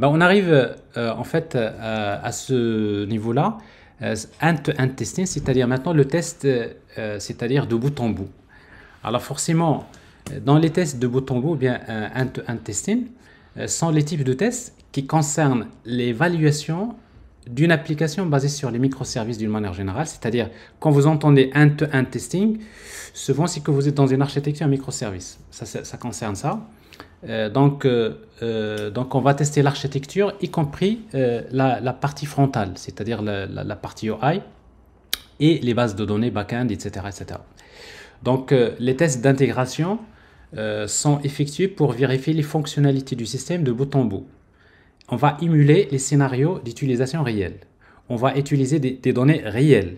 Bah, on arrive euh, en fait euh, à ce niveau-là, euh, « end-to-end testing, c'est-à-dire maintenant le test, c'est-à-dire de bout en bout. Alors forcément, dans les tests de bout en bout, end eh bien, un, testing, sont les types de tests qui concernent l'évaluation d'une application basée sur les microservices d'une manière générale, c'est-à-dire quand vous entendez end-to-end testing, souvent c'est que vous êtes dans une architecture microservice. ça concerne ça. Euh, donc, euh, euh, donc, on va tester l'architecture, y compris la, partie frontale, c'est-à-dire la, partie UI et les bases de données back-end, etc., etc. Donc, les tests d'intégration sont effectués pour vérifier les fonctionnalités du système de bout en bout. On va émuler les scénarios d'utilisation réelle. On va utiliser des données réelles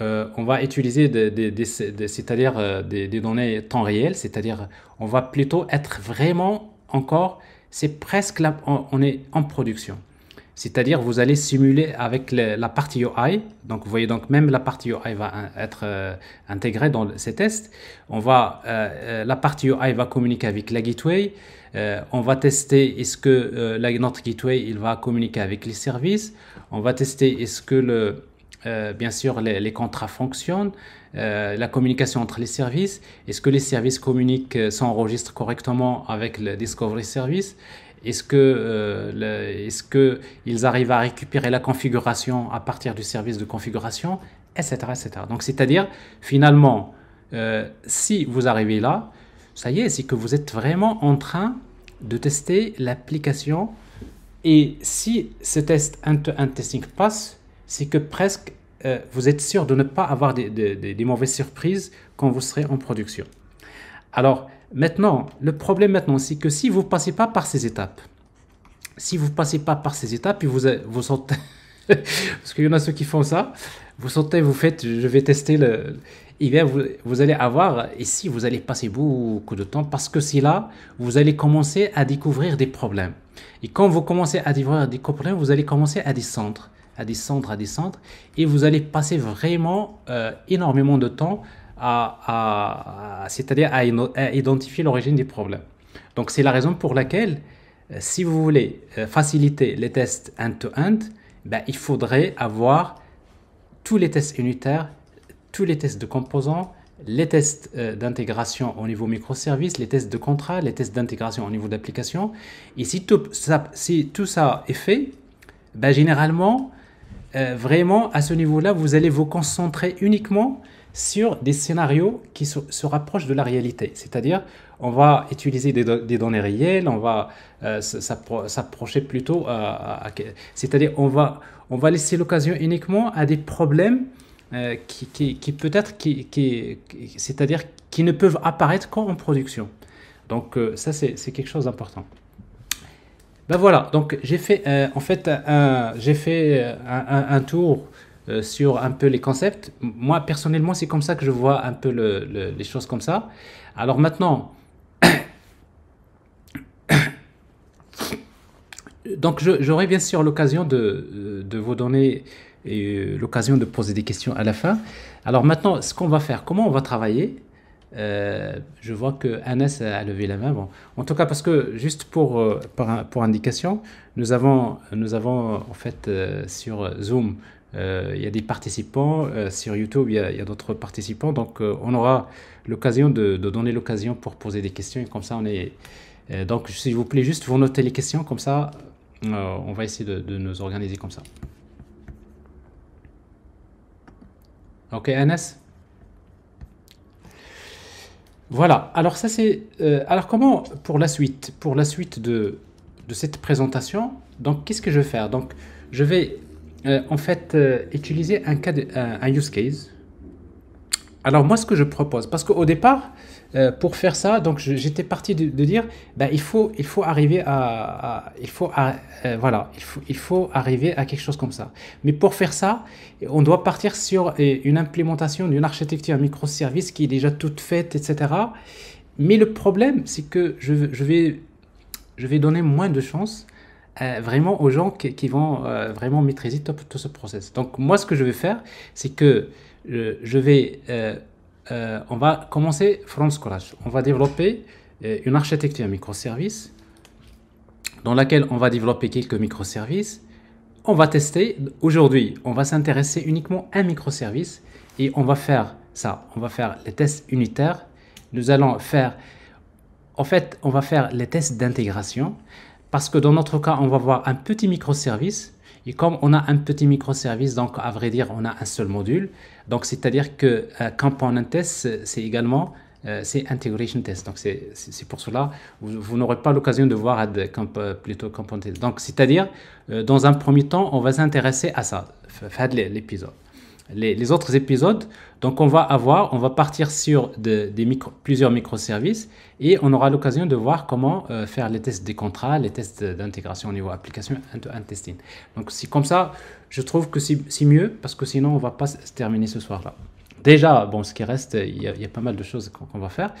euh, on va utiliser des, c'est-à-dire euh, des, données temps réel, c'est-à-dire on va plutôt être vraiment encore, c'est presque là, on, est en production. C'est-à-dire vous allez simuler avec la partie UI, donc vous voyez donc même la partie UI va être euh, intégrée dans ces tests. On va, la partie UI va communiquer avec la gateway. on va tester est-ce que notre gateway il va communiquer avec les services. On va tester est-ce que le euh, bien sûr, les, contrats fonctionnent, euh, la communication entre les services, est-ce que les services communiquent, euh, s'enregistrent correctement avec le Discovery Service, est-ce que, est-ce que ils arrivent à récupérer la configuration à partir du service de configuration, etc., etc. Donc, c'est-à-dire, finalement, si vous arrivez là, ça y est, c'est que vous êtes vraiment en train de tester l'application. Et si ce test un testing passe, c'est que presque euh, vous êtes sûr de ne pas avoir des, mauvaises surprises quand vous serez en production. Alors maintenant, le problème maintenant, c'est que si vous ne passez pas par ces étapes, si vous ne passez pas par ces étapes, et vous, euh, vous sentez, parce qu'il y en a ceux qui font ça, vous sentez, vous faites, je vais tester le... Eh vous, allez avoir, et si vous allez passer beaucoup de temps parce que c'est là, vous allez commencer à découvrir des problèmes. Et quand vous commencez à découvrir des problèmes, vous allez commencer à descendre à descendre, à descendre, et vous allez passer vraiment euh, énormément de temps à, c'est-à-dire à, identifier l'origine des problèmes. Donc c'est la raison pour laquelle, euh, si vous voulez euh, faciliter les tests end-to-end, ben, il faudrait avoir tous les tests unitaires, tous les tests de composants, les tests d'intégration au niveau microservices, les tests de contrat, les tests d'intégration au niveau d'application. Et si tout ça, si tout ça est fait, ben généralement, euh, vraiment, à ce niveau-là, vous allez vous concentrer uniquement sur des scénarios qui se, rapprochent de la réalité. C'est-à-dire, on va utiliser des, données réelles, on va euh, s'approcher plutôt à... C'est-à-dire, on va, on va laisser l'occasion uniquement à des problèmes euh, qui, qui, peut-être... Qui, C'est-à-dire, qui ne peuvent apparaître qu'en production. Donc, ça, c'est quelque chose d'important. Ben voilà, donc j'ai fait euh, en fait un, j'ai fait euh, un, tour euh, sur un peu les concepts. Moi personnellement, c'est comme ça que je vois un peu les choses comme ça. Alors maintenant, donc j'aurai bien sûr l'occasion de, de, vous donner l'occasion de poser des questions à la fin. Alors maintenant, ce qu'on va faire, comment on va travailler euh, je vois que Anas a levé la main. Bon. En tout cas, parce que juste pour, euh, pour, indication, nous avons, nous avons en fait euh, sur Zoom, il y a des participants, sur YouTube, il y a, d'autres participants. Donc, on aura l'occasion de, donner l'occasion pour poser des questions. Et comme ça, on est. donc, s'il vous plaît, juste vous notez les questions. Comme ça, on va essayer de, nous organiser comme ça. Ok, Anas voilà, alors ça c'est... Euh, alors comment, pour la suite, pour la suite de, cette présentation, donc qu'est-ce que je vais faire Donc je vais euh, en fait euh, utiliser un, cas un, use case alors moi, ce que je propose, parce qu'au départ, euh, pour faire ça, donc j'étais parti de, dire, ben, il faut, il faut arriver à, il faut, euh, voilà, il faut, il faut arriver à quelque chose comme ça. Mais pour faire ça, on doit partir sur euh, une implémentation d'une architecture microservice qui est déjà toute faite, etc. Mais le problème, c'est que je, vais, je vais donner moins de chances vraiment aux gens qui, vont vraiment maîtriser tout, tout, ce process. Donc moi, ce que je vais faire, c'est que euh, je vais, euh, euh, on va commencer france collage On va développer une architecture microservice dans laquelle on va développer quelques microservices. On va tester. Aujourd'hui, on va s'intéresser uniquement à un microservice et on va faire ça. On va faire les tests unitaires. Nous allons faire, en fait, on va faire les tests d'intégration parce que dans notre cas, on va voir un petit microservice et comme on a un petit microservice, donc à vrai dire, on a un seul module. Donc c'est-à-dire que component test, c'est également c'est integration test. Donc c'est pour cela, vous, n'aurez pas l'occasion de voir plutôt component test. Donc c'est-à-dire, dans un premier temps, on va s'intéresser à ça, faire l'épisode les, autres épisodes. Donc on va avoir, on va partir sur des plusieurs microservices et on aura l'occasion de voir comment euh, faire les tests des contrats, les tests d'intégration au niveau application intestine testing. Donc c'est comme ça, je trouve que c'est mieux parce que sinon on va pas se terminer ce soir-là. Déjà, bon, ce qui reste, il y, a, pas mal de choses qu'on va faire.